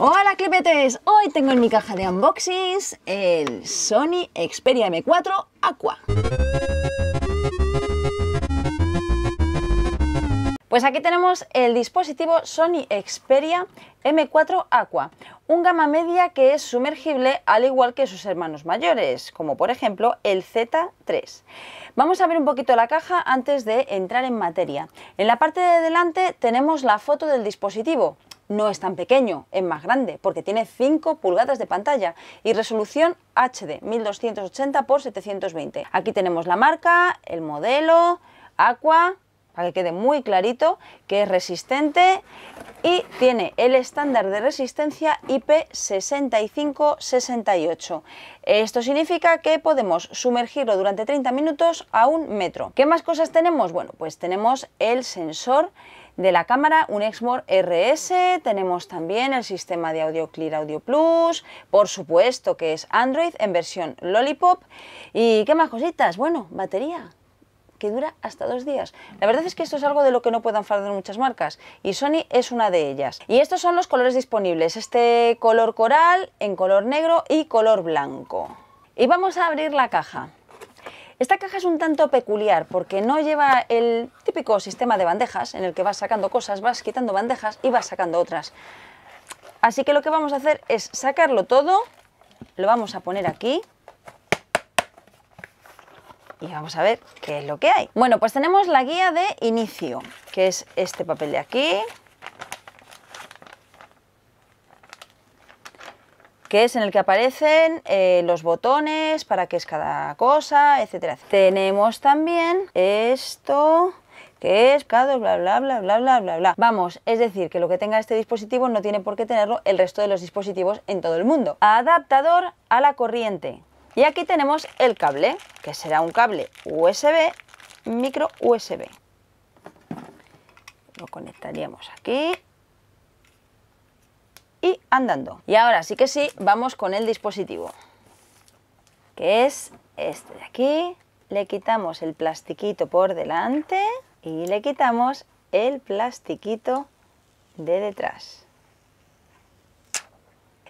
Hola clipetes, hoy tengo en mi caja de unboxings el Sony Xperia M4 Aqua. Pues aquí tenemos el dispositivo Sony Xperia M4 Aqua, un gama media que es sumergible al igual que sus hermanos mayores, como por ejemplo el Z3. Vamos a ver un poquito la caja antes de entrar en materia. En la parte de delante tenemos la foto del dispositivo, no es tan pequeño, es más grande, porque tiene 5 pulgadas de pantalla y resolución HD 1280x720. Aquí tenemos la marca, el modelo, Aqua, para que quede muy clarito que es resistente y tiene el estándar de resistencia IP6568. Esto significa que podemos sumergirlo durante 30 minutos a un metro. ¿Qué más cosas tenemos? Bueno, pues tenemos el sensor de la cámara, un Exmor RS, tenemos también el sistema de audio Clear Audio Plus, por supuesto que es Android en versión Lollipop y qué más cositas, bueno, batería que dura hasta dos días. La verdad es que esto es algo de lo que no puedan faltar muchas marcas y Sony es una de ellas. Y estos son los colores disponibles, este color coral en color negro y color blanco. Y vamos a abrir la caja. Esta caja es un tanto peculiar porque no lleva el típico sistema de bandejas en el que vas sacando cosas, vas quitando bandejas y vas sacando otras. Así que lo que vamos a hacer es sacarlo todo, lo vamos a poner aquí y vamos a ver qué es lo que hay. Bueno, pues tenemos la guía de inicio, que es este papel de aquí, que es en el que aparecen eh, los botones, para qué es cada cosa, etcétera. Tenemos también esto que es bla bla bla bla bla bla bla. Vamos, es decir, que lo que tenga este dispositivo no tiene por qué tenerlo el resto de los dispositivos en todo el mundo. Adaptador a la corriente. Y aquí tenemos el cable, que será un cable USB, micro USB. Lo conectaríamos aquí y andando. Y ahora sí que sí, vamos con el dispositivo, que es este de aquí. Le quitamos el plastiquito por delante y le quitamos el plastiquito de detrás.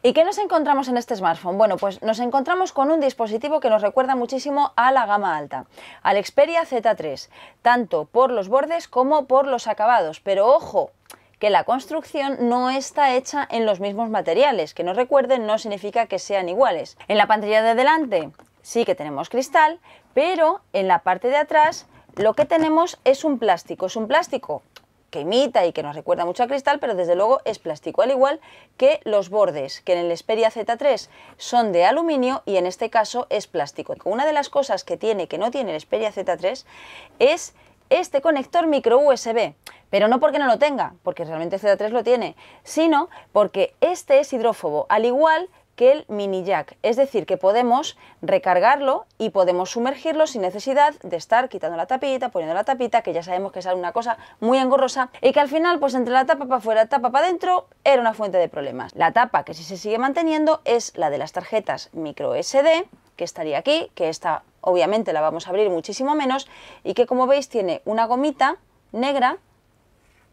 ¿Y qué nos encontramos en este smartphone? Bueno, pues nos encontramos con un dispositivo que nos recuerda muchísimo a la gama alta, al Xperia Z3, tanto por los bordes como por los acabados. Pero ojo, que la construcción no está hecha en los mismos materiales, que no recuerden no significa que sean iguales. En la pantalla de delante sí que tenemos cristal, pero en la parte de atrás lo que tenemos es un plástico, es un plástico que imita y que nos recuerda mucho a cristal, pero desde luego es plástico, al igual que los bordes, que en el Xperia Z3 son de aluminio y en este caso es plástico. Una de las cosas que tiene que no tiene el Xperia Z3 es este conector micro USB. Pero no porque no lo tenga, porque realmente Z3 lo tiene, sino porque este es hidrófobo, al igual que el mini jack, es decir, que podemos recargarlo y podemos sumergirlo sin necesidad de estar quitando la tapita, poniendo la tapita, que ya sabemos que es una cosa muy engorrosa y que al final, pues entre la tapa para afuera, tapa para adentro, era una fuente de problemas. La tapa que si se sigue manteniendo es la de las tarjetas micro SD, que estaría aquí, que está obviamente la vamos a abrir muchísimo menos y que como veis tiene una gomita negra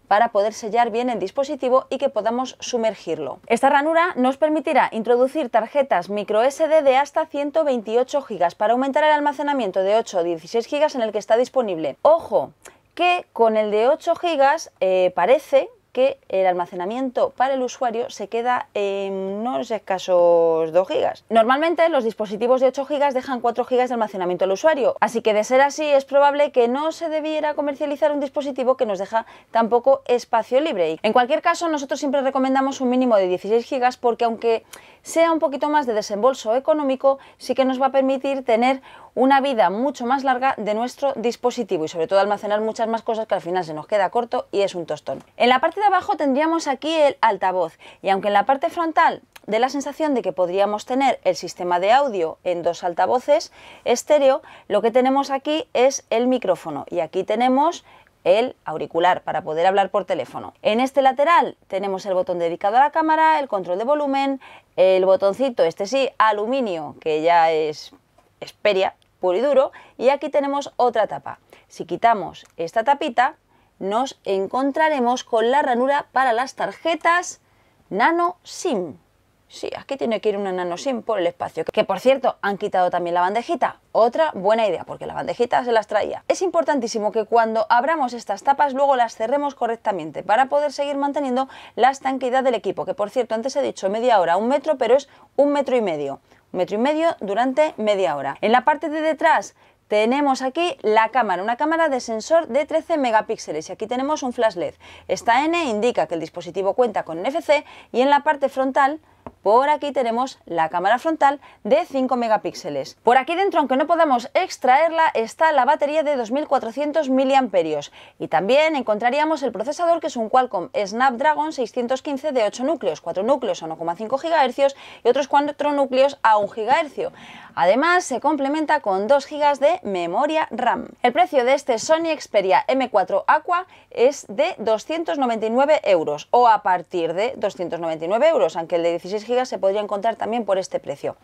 para poder sellar bien el dispositivo y que podamos sumergirlo. Esta ranura nos permitirá introducir tarjetas micro SD de hasta 128 GB para aumentar el almacenamiento de 8 o 16 GB en el que está disponible. ¡Ojo! que con el de 8 GB eh, parece que el almacenamiento para el usuario se queda en unos escasos 2 GB. Normalmente los dispositivos de 8 GB dejan 4 GB de almacenamiento al usuario, así que de ser así es probable que no se debiera comercializar un dispositivo que nos deja tan poco espacio libre. En cualquier caso, nosotros siempre recomendamos un mínimo de 16 GB porque aunque sea un poquito más de desembolso económico, sí que nos va a permitir tener una vida mucho más larga de nuestro dispositivo y sobre todo almacenar muchas más cosas que al final se nos queda corto y es un tostón. En la parte de abajo tendríamos aquí el altavoz y aunque en la parte frontal de la sensación de que podríamos tener el sistema de audio en dos altavoces estéreo, lo que tenemos aquí es el micrófono y aquí tenemos el auricular para poder hablar por teléfono. En este lateral tenemos el botón dedicado a la cámara, el control de volumen, el botoncito, este sí, aluminio, que ya es esperia, puro y duro, y aquí tenemos otra tapa. Si quitamos esta tapita, nos encontraremos con la ranura para las tarjetas nano SIM. Sí, aquí tiene que ir una nano por el espacio. Que por cierto, han quitado también la bandejita. Otra buena idea, porque la bandejita se las traía. Es importantísimo que cuando abramos estas tapas, luego las cerremos correctamente para poder seguir manteniendo la estanqueidad del equipo. Que por cierto, antes he dicho media hora, un metro, pero es un metro y medio. Un metro y medio durante media hora. En la parte de detrás, tenemos aquí la cámara, una cámara de sensor de 13 megapíxeles y aquí tenemos un flash LED. Esta N indica que el dispositivo cuenta con NFC y en la parte frontal por aquí tenemos la cámara frontal de 5 megapíxeles. Por aquí dentro, aunque no podamos extraerla, está la batería de 2400 mAh y también encontraríamos el procesador que es un Qualcomm Snapdragon 615 de 8 núcleos, 4 núcleos a 1,5 GHz y otros 4 núcleos a 1 GHz. Además, se complementa con 2 GB de memoria RAM. El precio de este Sony Xperia M4 Aqua es de 299 euros o a partir de 299 euros, aunque el de gigas se podría encontrar también por este precio.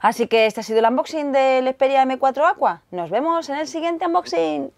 Así que este ha sido el unboxing del Xperia M4 Aqua. Nos vemos en el siguiente unboxing.